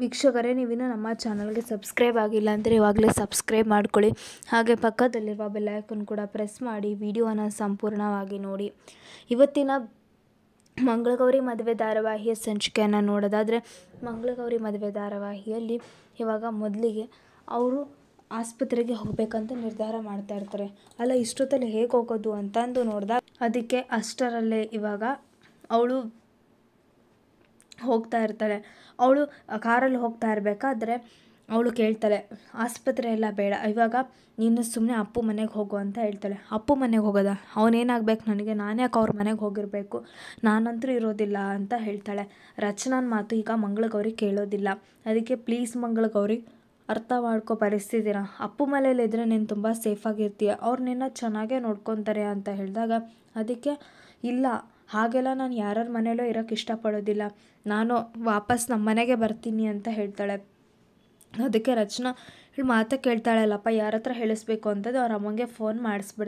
ವೀಕ್ಷಕರೇ ನೀವಿನ್ನೂ ನಮ್ಮ ಚಾನಲ್ಗೆ ಸಬ್ಸ್ಕ್ರೈಬ್ ಆಗಿಲ್ಲ ಅಂದರೆ ಇವಾಗಲೇ ಸಬ್ಸ್ಕ್ರೈಬ್ ಮಾಡ್ಕೊಳ್ಳಿ ಹಾಗೆ ಪಕ್ಕದಲ್ಲಿರುವ ಬೆಲ್ಲೈಕನ್ ಕೂಡ ಪ್ರೆಸ್ ಮಾಡಿ ವಿಡಿಯೋನ ಸಂಪೂರ್ಣವಾಗಿ ನೋಡಿ ಇವತ್ತಿನ ಮಂಗಳಗೌರಿ ಮದುವೆ ಧಾರಾವಾಹಿಯ ಸಂಚಿಕೆಯನ್ನು ನೋಡೋದಾದರೆ ಮಂಗಳಗೌರಿ ಮದುವೆ ಧಾರಾವಾಹಿಯಲ್ಲಿ ಇವಾಗ ಮೊದಲಿಗೆ ಅವರು ಆಸ್ಪತ್ರೆಗೆ ಹೋಗಬೇಕಂತ ನಿರ್ಧಾರ ಮಾಡ್ತಾ ಇರ್ತಾರೆ ಅಲ್ಲ ಇಷ್ಟೊತ್ತಲ್ಲಿ ಹೇಗೆ ಹೋಗೋದು ಅಂತಂದು ನೋಡಿದಾಗ ಅದಕ್ಕೆ ಅಷ್ಟರಲ್ಲೇ ಇವಾಗ ಅವಳು ಹೋಗ್ತಾ ಇರ್ತಾಳೆ ಅವಳು ಕಾರಲ್ಲಿ ಹೋಗ್ತಾ ಇರಬೇಕಾದ್ರೆ ಅವಳು ಕೇಳ್ತಾಳೆ ಆಸ್ಪತ್ರೆ ಎಲ್ಲ ಬೇಡ ಇವಾಗ ನೀನು ಸುಮ್ಮನೆ ಅಪ್ಪು ಮನೆಗೆ ಹೋಗು ಅಂತ ಹೇಳ್ತಾಳೆ ಅಪ್ಪು ಮನೆಗೆ ಹೋಗೋದ ಅವನೇನಾಗಬೇಕು ನನಗೆ ನಾನು ಯಾಕೆ ಅವ್ರ ಮನೆಗೆ ಹೋಗಿರಬೇಕು ನಾನಂತೂ ಇರೋದಿಲ್ಲ ಅಂತ ಹೇಳ್ತಾಳೆ ರಚನಾನ ಮಾತು ಈಗ ಮಂಗಳಗೌರಿ ಕೇಳೋದಿಲ್ಲ ಅದಕ್ಕೆ ಪ್ಲೀಸ್ ಮಂಗಳಗೌರಿ ಅರ್ಥ ಮಾಡ್ಕೋ ಪರಿಸ್ಥಿತಿನ ಅಪ್ಪು ಮನೇಲಿದ್ದರೆ ನೀನು ತುಂಬ ಸೇಫಾಗಿರ್ತೀಯ ಅವ್ರು ನಿನ್ನ ಚೆನ್ನಾಗೇ ನೋಡ್ಕೊತಾರೆ ಅಂತ ಹೇಳಿದಾಗ ಅದಕ್ಕೆ ಇಲ್ಲ ಹಾಗೆಲ್ಲ ನಾನು ಯಾರ್ಯಾರ ಮನೆಯಲ್ಲೂ ಇರೋಕ್ಕೆ ಇಷ್ಟಪಡೋದಿಲ್ಲ ನಾನು ವಾಪಸ್ ನಮ್ಮ ಮನೆಗೆ ಬರ್ತೀನಿ ಅಂತ ಹೇಳ್ತಾಳೆ ಅದಕ್ಕೆ ರಚನಾ ಮಾತಾ ಕೇಳ್ತಾಳಲ್ಲಪ್ಪ ಯಾರ ಹತ್ರ ಹೇಳಿಸ್ಬೇಕು ಅಂತದ್ದು ಅವ್ರ ಅಮ್ಮಂಗೆ ಫೋನ್ ಮಾಡಿಸ್ಬಿಡ್ತಾಳೆ